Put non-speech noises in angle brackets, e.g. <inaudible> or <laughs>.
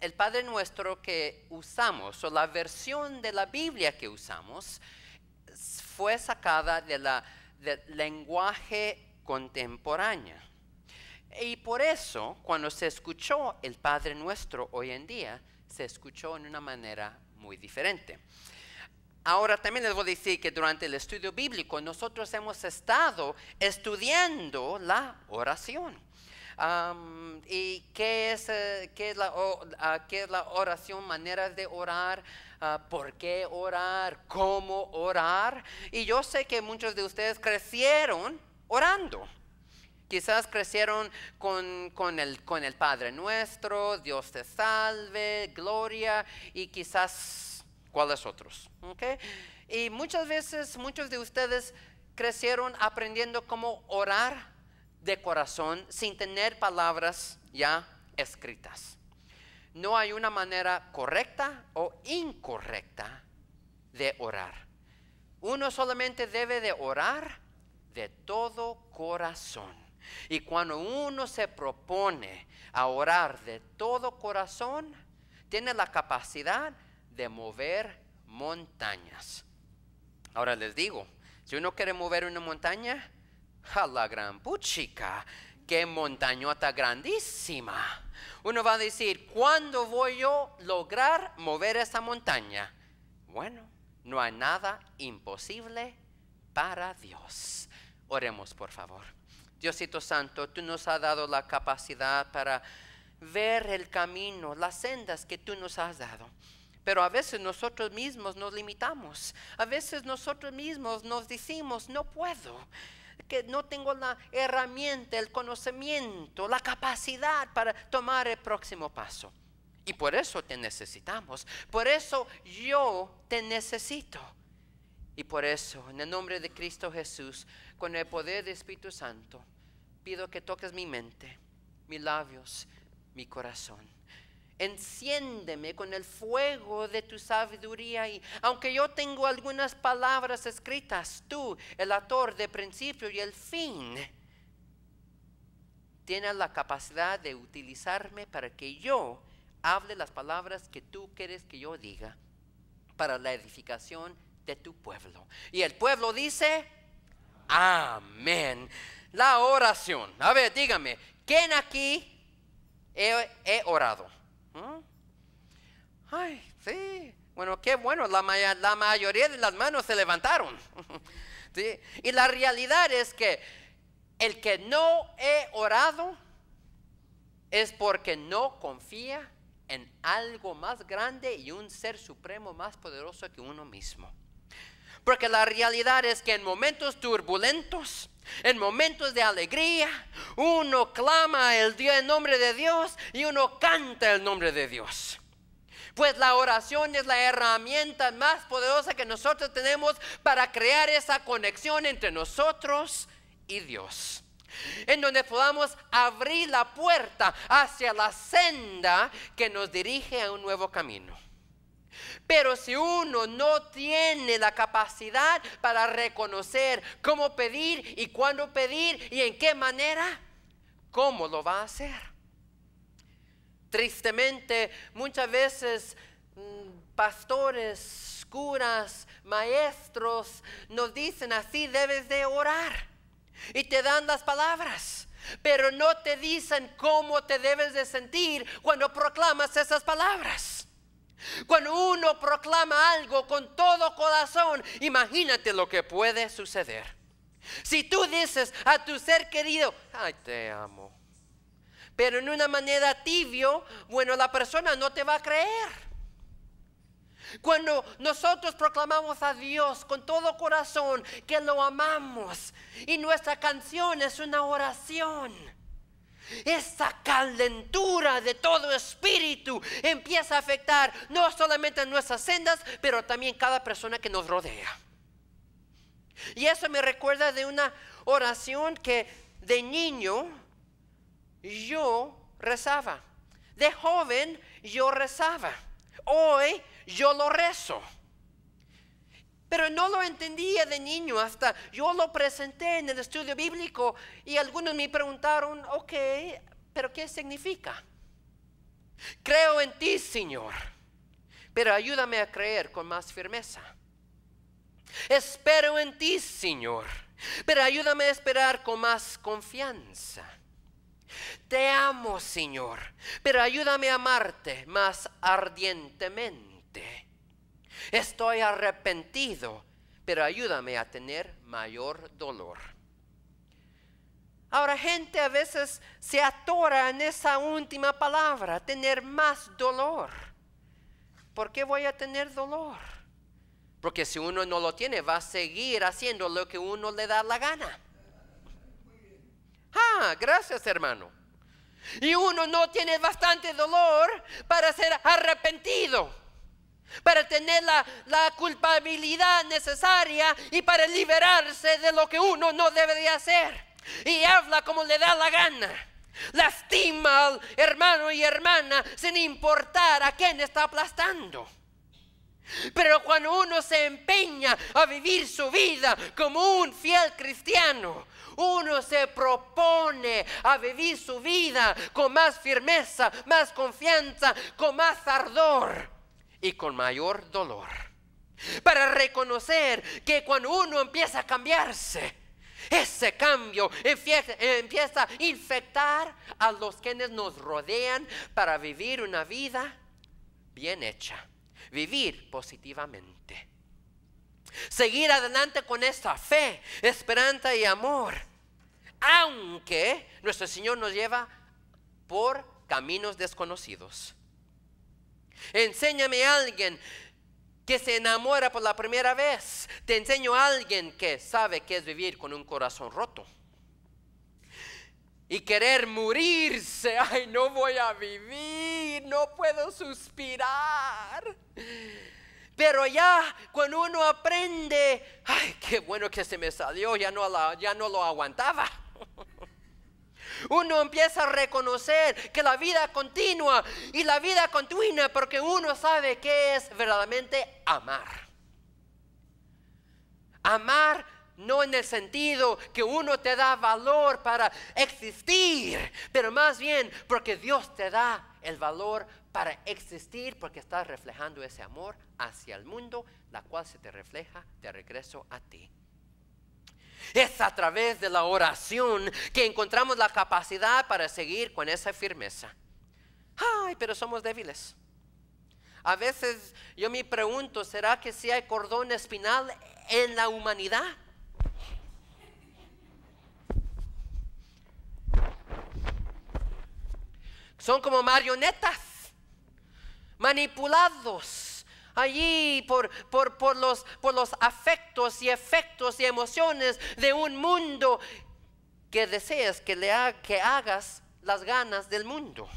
el Padre Nuestro que usamos, o la versión de la Biblia que usamos, fue sacada del lenguaje contemporáneo. Y por eso, cuando se escuchó el Padre Nuestro hoy en día, se escuchó en una manera muy diferente. Ahora también les voy a decir que durante el estudio bíblico nosotros hemos estado estudiando la oración. ¿Y qué es, eh, qué es, la, oración? Maneras de orar. Ah, por qué orar, cómo orar. Y yo sé que muchos de ustedes crecieron orando. Quizás crecieron con, el, con el Padre nuestro, Dios te salve, gloria, y quizás cuáles otros. Y muchas veces muchos de ustedes crecieron aprendiendo cómo orar de corazón sin tener palabras ya escritas. No hay una manera correcta o incorrecta de orar. Uno solamente debe de orar de todo corazón. Y cuando uno se propone a orar de todo corazón, tiene la capacidad de mover montañas. Ahora les digo, si uno quiere mover una montaña, a la gran puchica, qué montañota grandísima. Uno va a decir, ¿cuándo voy yo lograr mover esa montaña? Bueno, no hay nada imposible para Dios. Oremos, por favor. Diosito Santo, tú nos has dado la capacidad para ver el camino, las sendas que tú nos has dado. Pero a veces nosotros mismos nos limitamos, a veces nosotros mismos nos decimos, no puedo que no tengo la herramienta, el conocimiento, la capacidad para tomar el próximo paso. Y por eso te necesitamos. Por eso yo te necesito. Y por eso, en el nombre de Cristo Jesús, con el poder del Espíritu Santo, pido que toques mi mente, mis labios, mi corazón. Enciéndeme con el fuego de tu sabiduría y aunque yo tengo algunas palabras escritas, tú, el autor de principio y el fin, tienes la capacidad de utilizarme para que yo hable las palabras que tú quieres que yo diga para la edificación de tu pueblo. Y el pueblo dice, amén. La oración. A ver, dígame, ¿quién aquí he orado? Ay, sí. Bueno, qué bueno, la, mayoría de las manos se levantaron. <laughs> Y la realidad es que el que no he orado es porque no confía en algo más grande y un ser supremo más poderoso que uno mismo. Porque la realidad es que en momentos turbulentos, en momentos de alegría, uno clama el, nombre de Dios y uno canta el nombre de Dios. Pues la oración es la herramienta más poderosa que nosotros tenemos para crear esa conexión entre nosotros y Dios. En donde podamos abrir la puerta hacia la senda que nos dirige a un nuevo camino. Pero si uno no tiene la capacidad para reconocer cómo pedir y cuándo pedir y en qué manera, ¿cómo lo va a hacer? Tristemente, muchas veces mm, pastores, curas, maestros nos dicen así debes de orar y te dan las palabras, pero no te dicen cómo te debes de sentir cuando proclamas esas palabras. Cuando uno proclama algo con todo corazón, imagínate lo que puede suceder. Si tú dices a tu ser querido, ay, te amo, pero en una manera tibio, bueno, la persona no te va a creer. Cuando nosotros proclamamos a Dios con todo corazón que lo amamos y nuestra canción es una oración. Esa calentura de todo espíritu empieza a afectar no solamente nuestras sendas, pero también cada persona que nos rodea. Y eso me recuerda de una oración que de niño yo rezaba. De joven yo rezaba. Hoy yo lo rezo. Pero no lo entendía de niño hasta yo lo presenté en el estudio bíblico y algunos me preguntaron, ok, ¿Pero qué significa? Creo en ti, Señor, pero ayúdame a creer con más firmeza. Espero en ti, Señor, pero ayúdame a esperar con más confianza. Te amo, Señor, pero ayúdame a amarte más ardientemente. Estoy arrepentido, pero ayúdame a tener mayor dolor. Ahora gente a veces se atora en esa última palabra, tener más dolor. ¿Por qué voy a tener dolor? Porque si uno no lo tiene, va a seguir haciendo lo que uno le da la gana. Ah, gracias hermano. Y uno no tiene bastante dolor para ser arrepentido, para tener la, la culpabilidad necesaria y para liberarse de lo que uno no de hacer y habla como le da la gana. Lastima al hermano y hermana sin importar a quién está aplastando. Pero cuando uno se empeña a vivir su vida como un fiel cristiano, uno se propone a vivir su vida con más firmeza, más confianza, con más ardor y con mayor dolor. Para reconocer que cuando uno empieza a cambiarse, ese cambio empieza, a infectar a los quienes nos rodean para vivir una vida bien hecha, vivir positivamente. Seguir adelante con esta fe, esperanza y amor, aunque nuestro Señor nos lleva por caminos desconocidos. Enséñame a alguien que se enamora por la primera vez. Te enseño a alguien que sabe qué es vivir con un corazón roto. Y querer morirse, ay, no voy a vivir, no puedo suspirar. Pero ya cuando uno aprende, ay, qué bueno que se me salió, ya no, ya no lo aguantaba uno empieza a reconocer que la vida continua y la vida continúa porque uno sabe qué es verdaderamente amar. Amar no en el sentido que uno te da valor para existir, pero más bien porque Dios te da el valor para existir porque estás reflejando ese amor hacia el mundo, la cual se te refleja de regreso a ti. Es a través de la oración que encontramos la capacidad para seguir con esa firmeza. Ay, pero somos débiles. A veces yo me pregunto, ¿será que si hay cordón espinal en la humanidad? Son como marionetas, manipulados allí por, por, por, los, por los afectos y efectos y emociones de un mundo que deseas que, le que hagas las ganas del mundo.